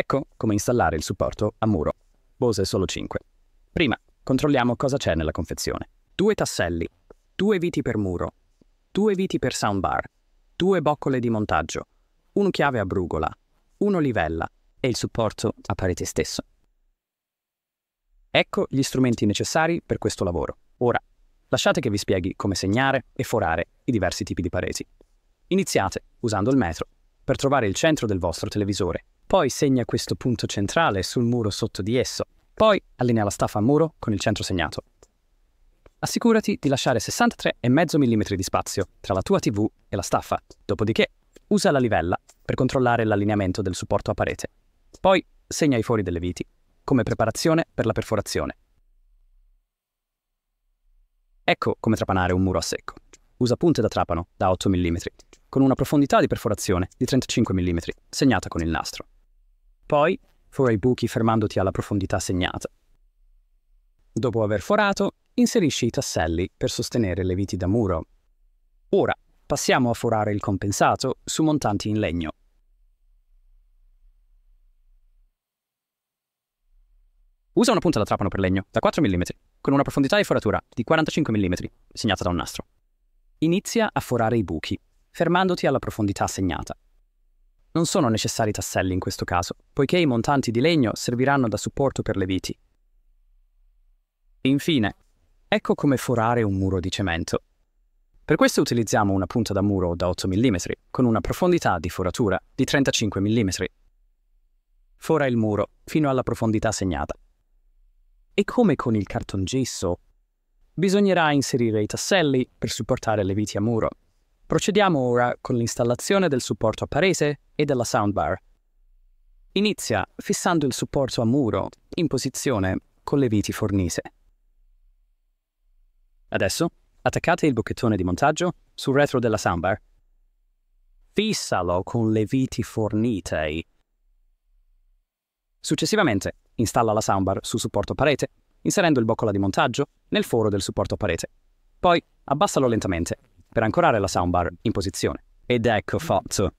Ecco come installare il supporto a muro. Bose solo 5. Prima, controlliamo cosa c'è nella confezione. Due tasselli, due viti per muro, due viti per soundbar, due boccole di montaggio, un chiave a brugola, uno livella e il supporto a parete stesso. Ecco gli strumenti necessari per questo lavoro. Ora, lasciate che vi spieghi come segnare e forare i diversi tipi di pareti. Iniziate usando il metro per trovare il centro del vostro televisore poi segna questo punto centrale sul muro sotto di esso, poi allinea la staffa a muro con il centro segnato. Assicurati di lasciare 63,5 mm di spazio tra la tua TV e la staffa, dopodiché usa la livella per controllare l'allineamento del supporto a parete. Poi segna i fori delle viti come preparazione per la perforazione. Ecco come trapanare un muro a secco. Usa punte da trapano da 8 mm, con una profondità di perforazione di 35 mm, segnata con il nastro. Poi fora i buchi fermandoti alla profondità segnata. Dopo aver forato, inserisci i tasselli per sostenere le viti da muro. Ora passiamo a forare il compensato su montanti in legno. Usa una punta da trapano per legno da 4 mm, con una profondità di foratura di 45 mm, segnata da un nastro. Inizia a forare i buchi, fermandoti alla profondità segnata. Non sono necessari tasselli in questo caso, poiché i montanti di legno serviranno da supporto per le viti. Infine, ecco come forare un muro di cemento. Per questo utilizziamo una punta da muro da 8 mm, con una profondità di foratura di 35 mm. Fora il muro fino alla profondità segnata. E come con il cartongesso, bisognerà inserire i tasselli per supportare le viti a muro Procediamo ora con l'installazione del supporto a parete e della soundbar. Inizia fissando il supporto a muro in posizione con le viti fornite. Adesso attaccate il bocchettone di montaggio sul retro della soundbar. Fissalo con le viti fornite. Successivamente installa la soundbar sul supporto a parete, inserendo il boccola di montaggio nel foro del supporto a parete. Poi abbassalo lentamente per ancorare la soundbar in posizione. Ed ecco fatto.